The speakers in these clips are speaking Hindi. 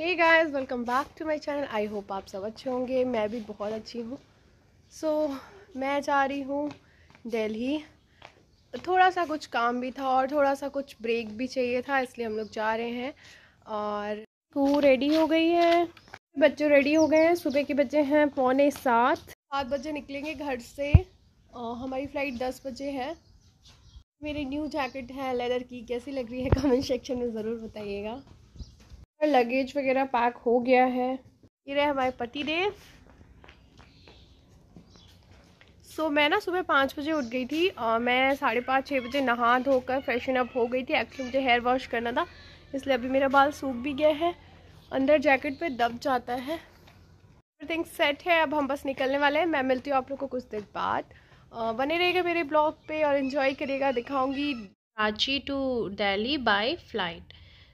Hey guys welcome back to my channel I hope आप सब अच्छे होंगे मैं भी बहुत अच्छी हूँ सो so, मैं जा रही हूँ दिल्ली थोड़ा सा कुछ काम भी था और थोड़ा सा कुछ ब्रेक भी चाहिए था इसलिए हम लोग जा रहे हैं और स्कूल रेडी हो गई है बच्चे रेडी हो गए हैं सुबह के बच्चे हैं पौने सात सात बजे निकलेंगे घर से और हमारी फ़्लाइट दस बजे है मेरी न्यू जैकेट है लेदर की कैसी लग रही है कमेंट सेक्शन में ज़रूर बताइएगा लगेज वगैरह पैक हो गया है ये रहे हमारे पति देव सो so, मैं ना सुबह पाँच बजे उठ गई थी और मैं साढ़े पाँच छः बजे नहा धोकर फ्रेशन अप हो गई थी एक्चुअली मुझे हेयर वॉश करना था इसलिए अभी मेरा बाल सूख भी गया है अंदर जैकेट पे दब जाता है एवरीथिंग सेट है अब हम बस निकलने वाले हैं मैं मिलती हूँ आप लोग को कुछ देर बाद बने रहेगा मेरे ब्लॉग पे और इन्जॉय करिएगा दिखाऊंगी Ranchi to Delhi by flight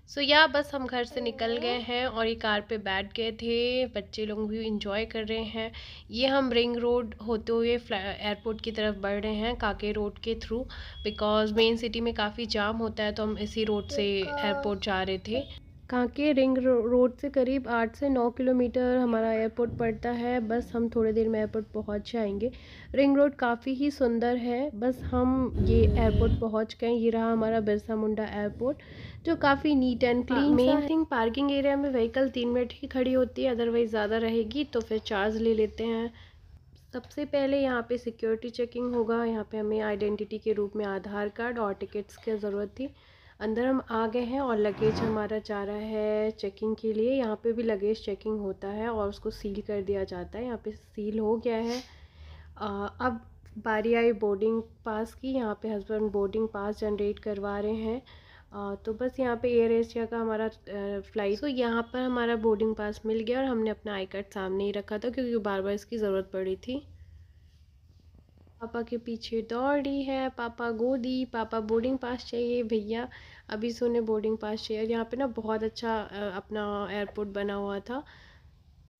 so so, या बस हम घर से निकल गए हैं और ये कार पे बैठ गए थे बच्चे लोग भी इंजॉय कर रहे हैं ये हम रिंग रोड होते हुए एयरपोर्ट की तरफ बढ़ रहे हैं काके रोड के थ्रू बिकॉज मेन सिटी में काफ़ी जाम होता है तो हम इसी रोड से एयरपोर्ट जा रहे थे कांके रिंग रोड से करीब आठ से नौ किलोमीटर हमारा एयरपोर्ट पड़ता है बस हम थोड़े देर में एयरपोर्ट पहुंच जाएंगे रिंग रोड काफ़ी ही सुंदर है बस हम ये एयरपोर्ट पहुंच गए ये रहा हमारा बिरसा मुंडा एयरपोर्ट जो काफ़ी नीट एंड हाँ, clean main thing parking area में व्हीकल तीन मिनट ही खड़ी होती है अदरवाइज़ ज़्यादा रहेगी तो फिर चार्ज ले लेते हैं सबसे पहले यहाँ पे सिक्योरिटी चेकिंग होगा यहाँ पे हमें आइडेंटिटी के रूप में आधार कार्ड और टिकट्स की ज़रूरत थी अंदर हम आ गए हैं और लगेज हमारा जा रहा है चेकिंग के लिए यहाँ पे भी लगेज चेकिंग होता है और उसको सील कर दिया जाता है यहाँ पे सील हो गया है आ, अब बारी आई बोर्डिंग पास की यहाँ पे हस्बैंड बोर्डिंग पास जनरेट करवा रहे हैं आ, तो बस यहाँ पे एयर एशिया का हमारा फ़्लाइट तो यहाँ पर हमारा बोर्डिंग पास मिल गया और हमने अपना आई कार्ड सामने ही रखा था क्योंकि बार बार इसकी ज़रूरत पड़ी थी पापा के पीछे दौड़ी है पापा गोदी पापा बोर्डिंग पास चाहिए भैया अभी सोने बोर्डिंग पास चाहिए और यहाँ पे ना बहुत अच्छा अपना एयरपोर्ट बना हुआ था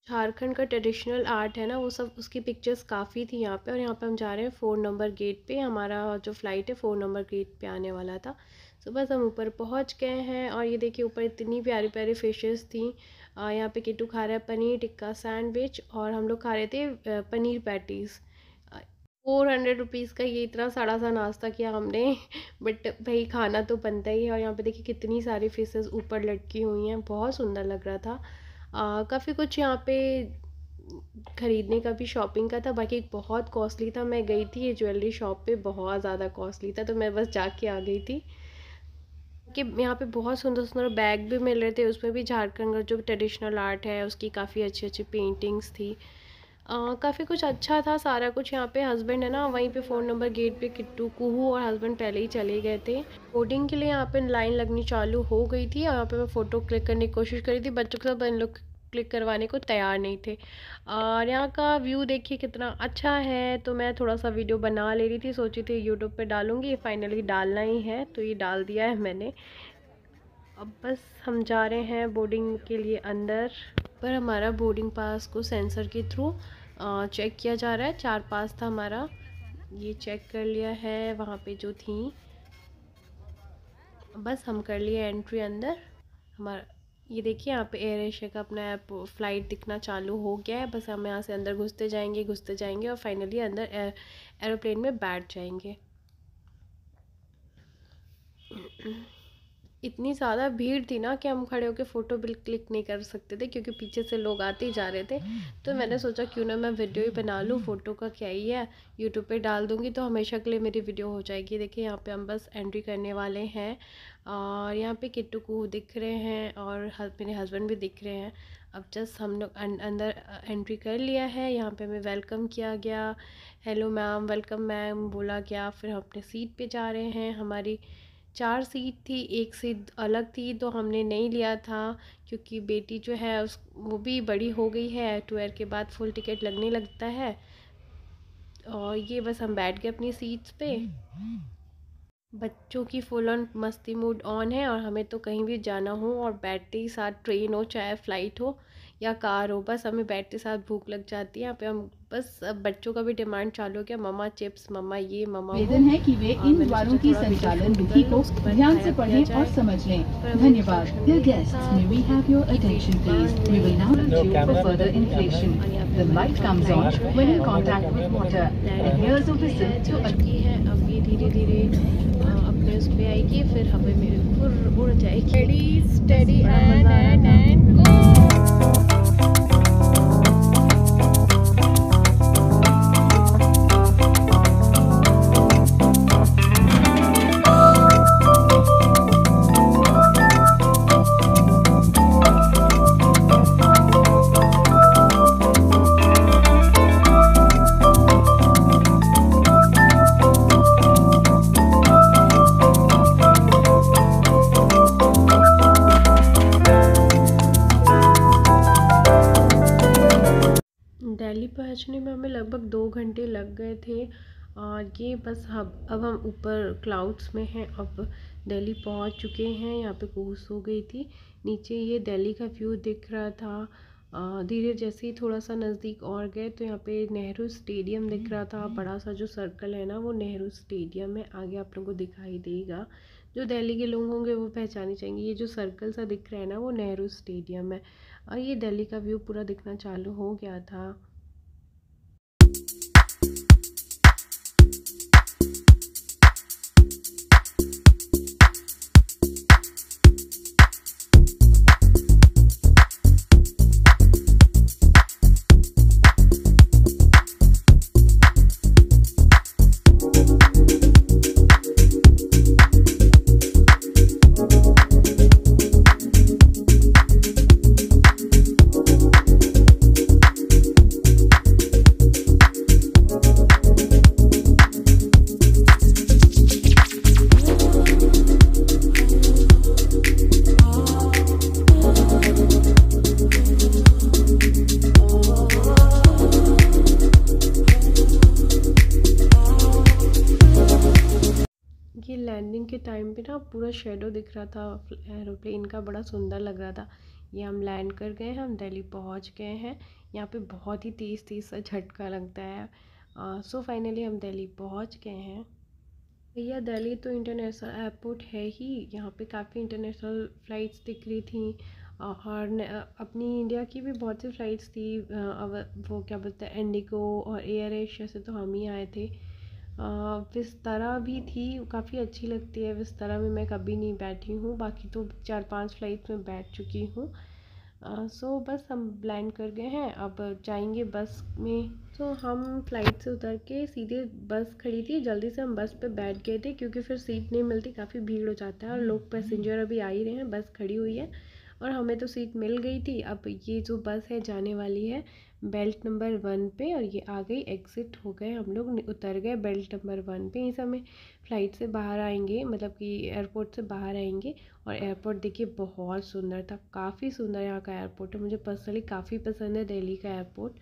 झारखंड का ट्रेडिशनल आर्ट है ना वो सब उसकी पिक्चर्स काफ़ी थी यहाँ पे और यहाँ पे हम जा रहे हैं फ़ोर नंबर गेट पे हमारा जो फ्लाइट है फ़ोर नंबर गेट पे आने वाला था तो बस हम ऊपर पहुँच गए हैं और ये देखिए ऊपर इतनी प्यारी प्यारी फिशेस थी यहाँ पे किटू खा रहा है पनीर टिक्का सैंडविच और हम लोग खा रहे थे paneer patties four hundred rupees का ये इतना सारा सा नाश्ता किया हमने बट भाई खाना तो बनता ही है और यहाँ पे देखिए कितनी सारी फिशेज ऊपर लटकी हुई हैं बहुत सुंदर लग रहा था काफ़ी कुछ यहाँ पे ख़रीदने का भी शॉपिंग का था बाकी बहुत कॉस्टली था मैं गई थी ये ज्वेलरी शॉप पे बहुत ज़्यादा कॉस्टली था तो मैं बस के आ गई थी कि यहाँ पे बहुत सुंदर सुंदर बैग भी मिल रहे थे उसमें भी झारखंड का जो ट्रेडिशनल आर्ट है उसकी काफ़ी अच्छी अच्छी पेंटिंग्स थी काफ़ी कुछ अच्छा था सारा कुछ यहाँ पे हस्बैंड है ना वहीं पे फ़ोन नंबर गेट पे किट्टू कुहू और हस्बैंड पहले ही चले गए थे बोर्डिंग के लिए यहाँ पे लाइन लगनी चालू हो गई थी यहाँ पे मैं फ़ोटो क्लिक करने की कोशिश करी थी बच्चों के साथ इन लोग क्लिक करवाने को तैयार नहीं थे और यहाँ का व्यू देखिए कितना अच्छा है तो मैं थोड़ा सा वीडियो बना ले रही थी सोची थी यूट्यूब पर डालूँगी फाइनली डालना ही है तो ये डाल दिया है मैंने अब बस हम जा रहे हैं बोर्डिंग के लिए अंदर पर हमारा बोर्डिंग पास को सेंसर के थ्रू चेक किया जा रहा है चार पास था हमारा ये चेक कर लिया है वहाँ पे जो थी बस हम कर लिए एंट्री अंदर हमारा ये देखिए यहाँ पे एयर एशिया का अपना ऐप फ्लाइट दिखना चालू हो गया है बस हम यहाँ से अंदर घुसते जाएंगे घुसते जाएंगे और फाइनली अंदर एयर एरोप्लेन में बैठ जाएंगे इतनी ज़्यादा भीड़ थी ना कि हम खड़े होकर फ़ोटो बिल क्लिक नहीं कर सकते थे क्योंकि पीछे से लोग आते ही जा रहे थे तो मैंने सोचा क्यों ना मैं वीडियो ही बना लूँ फ़ोटो का क्या ही है यूट्यूब पे डाल दूँगी तो हमेशा के लिए मेरी वीडियो हो जाएगी देखिए यहाँ पे हम बस एंट्री करने वाले हैं और यहाँ पे किट्टू दिख रहे हैं और मेरे हस्बैंड भी दिख रहे हैं अब जस्ट हम लोग अं, अंदर एंट्री कर लिया है यहाँ पे हमें वेलकम किया गया हेलो मैम वेलकम मैम बोला गया फिर हम अपने सीट पे जा रहे हैं हमारी चार सीट थी एक सीट अलग थी तो हमने नहीं लिया था क्योंकि बेटी जो है उस वो भी बड़ी हो गई है ट्वेल्व के बाद फुल टिकट लगने लगता है और ये बस हम बैठ गए अपनी सीट्स पे बच्चों की फुल ऑन मस्ती मूड ऑन है और हमें तो कहीं भी जाना हो और बैठते ही साथ ट्रेन हो चाहे फ़्लाइट हो या कार हो बस हमें बैठ के साथ भूख लग जाती है यहाँ पे हम बस बच्चों का भी डिमांड चालू हो गया ममा चिप्स ममा ये ममा वेदन है कि वे हाँ, इन द्वारों की संचालन विधि को ध्यान से पढ़ें और समझ लें धन्यवाद dear guest may we have your attention please we will now leave you for further inflation the light comes on when you contact with water and here is a whistle to अटकी है अब ये धीरे-धीरे अपने उस पे आएगी फिर हवा में उड़ जाएगी स्टेडी एंड एंड गो पहुंचने में हमें लगभग दो घंटे लग गए थे और ये बस हब अब हम ऊपर क्लाउड्स में हैं अब दिल्ली पहुंच चुके हैं यहाँ पे कोस हो गई थी नीचे ये दिल्ली का व्यू दिख रहा था धीरे जैसे ही थोड़ा सा नज़दीक और गए तो यहाँ पे नेहरू स्टेडियम दिख रहा था हम्म। बड़ा सा जो सर्कल है ना वो नेहरू स्टेडियम है आगे आप लोगों को दिखाई देगा जो दिल्ली के लोग होंगे वो पहचाने चाहेंगे ये जो सर्कल सा दिख रहा है ना वो नेहरू स्टेडियम है और ये दिल्ली का व्यू पूरा दिखना चालू हो गया था के टाइम पे ना पूरा शेडो दिख रहा था एरोप्लेन का बड़ा सुंदर लग रहा था ये हम लैंड कर गए हैं हम दिल्ली पहुंच गए हैं यहाँ पे बहुत ही तेज़ तेज़ सा झटका लगता है सो फाइनली हम दिल्ली पहुंच गए हैं भैया दिल्ली तो इंटरनेशनल एयरपोर्ट है ही यहाँ पे काफ़ी इंटरनेशनल फ़्लाइट्स दिख रही थी और अपनी इंडिया की भी बहुत सी फ़्लाइट्स थी वो क्या बोलते हैं इंडिगो और एयर एशिया से तो हम ही आए थे विस्तरा भी थी काफ़ी अच्छी लगती है विस्तरा में मैं कभी नहीं बैठी हूँ बाकी तो चार पांच फ्लाइट में बैठ चुकी हूँ सो बस हम लैंड कर गए हैं अब जाएंगे बस में तो हम फ्लाइट से उतर के सीधे बस खड़ी थी जल्दी से हम बस पे बैठ गए थे क्योंकि फिर सीट नहीं मिलती काफ़ी भीड़ हो जाता है और लोग पैसेंजर हम्म, हम्म। अभी आ ही रहे हैं बस खड़ी हुई है और हमें तो सीट मिल गई थी अब ये जो बस है जाने वाली है बेल्ट नंबर वन पे और ये आ गई एग्ज़िट हो गए हम लोग उतर गए बेल्ट नंबर वन पे इस समय फ़्लाइट से बाहर आएंगे मतलब कि एयरपोर्ट से बाहर आएंगे और एयरपोर्ट देखिए बहुत सुंदर था काफ़ी सुंदर यहाँ का एयरपोर्ट है मुझे पर्सनली काफ़ी पसंद है दिल्ली का एयरपोर्ट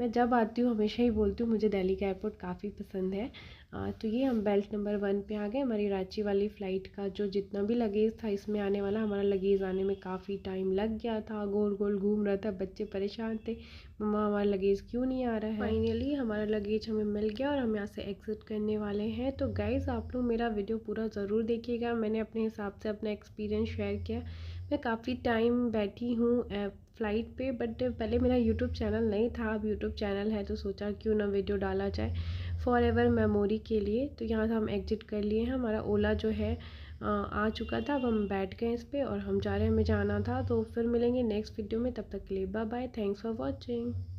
मैं जब आती हूँ हमेशा ही बोलती हूँ मुझे दिल्ली का एयरपोर्ट काफ़ी पसंद है आ, तो ये हम बेल्ट नंबर वन पे आ गए हमारी रांची वाली फ़्लाइट का जो जितना भी लगेज था इसमें आने वाला हमारा लगेज आने में काफ़ी टाइम लग गया था गोल गोल घूम रहा था बच्चे परेशान थे मम्मा हमारा लगेज क्यों नहीं आ रहा है फाइनली हमारा लगेज हमें मिल गया और हम यहाँ से एग्ज़िट करने वाले हैं तो गाइज़ आप लोग मेरा वीडियो पूरा ज़रूर देखिएगा मैंने अपने हिसाब से अपना एक्सपीरियंस शेयर किया मैं काफ़ी टाइम बैठी हूँ फ़्लाइट पे बट पहले मेरा यूट्यूब चैनल नहीं था अब यूट्यूब चैनल है तो सोचा क्यों ना वीडियो डाला जाए फॉर एवर मेमोरी के लिए तो यहाँ से हम एग्ज़िट कर लिए हैं हमारा ओला जो है आ चुका था अब हम बैठ गए इस पर और हम जा रहे हैं हमें जाना था तो फिर मिलेंगे नेक्स्ट वीडियो में तब तक के लिए bye bye thanks for watching